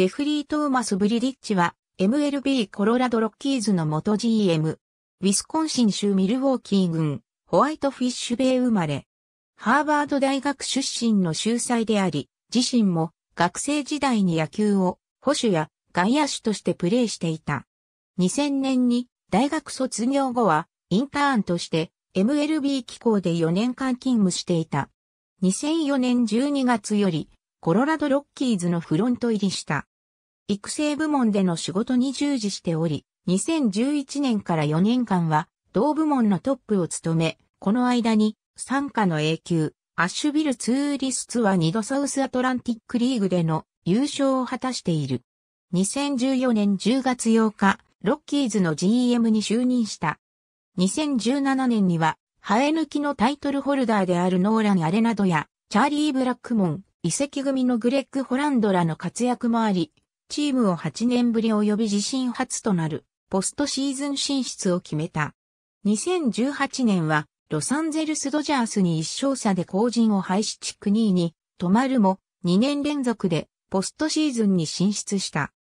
ジェフリー・トーマス・ブリディッチは、MLB コロラドロッキーズの元 GM、ウィスコンシン州ミルウォーキー郡、ホワイトフィッシュベイ生まれ。ハーバード大学出身の秀才であり、自身も学生時代に野球を保守や外野手としてプレーしていた。2000年に大学卒業後はインターンとして MLB 機構で4年間勤務していた。2004年12月よりコロラドロッキーズのフロント入りした。育成部門での仕事に従事しており、2011年から4年間は同部門のトップを務め、この間に参加の永久、アッシュビルツーリスツは2度サウスアトランティックリーグでの優勝を果たしている。2014年10月8日、ロッキーズの GM に就任した。2017年には、生え抜きのタイトルホルダーであるノーラン・アレナドや、チャーリー・ブラックモン、遺跡組のグレッグ・ホランドらの活躍もあり、チームを8年ぶり及び自身初となるポストシーズン進出を決めた。2018年はロサンゼルス・ドジャースに一勝差で後陣を廃止地区2位に止まるも2年連続でポストシーズンに進出した。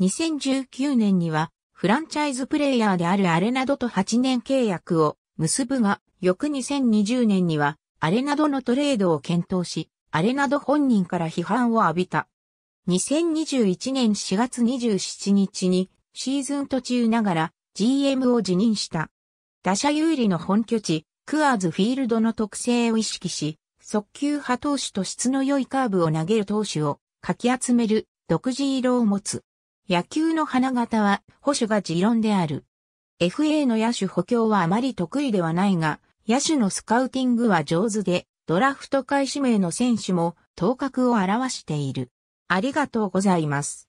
2019年にはフランチャイズプレイヤーであるアレナドと8年契約を結ぶが、翌2020年にはアレナドのトレードを検討し、アレナド本人から批判を浴びた。2021年4月27日にシーズン途中ながら GM を辞任した。打者有利の本拠地、クアーズフィールドの特性を意識し、速球派投手と質の良いカーブを投げる投手をかき集める独自色を持つ。野球の花形は保守が持論である。FA の野手補強はあまり得意ではないが、野手のスカウティングは上手で、ドラフト会指名の選手も頭角を現している。ありがとうございます。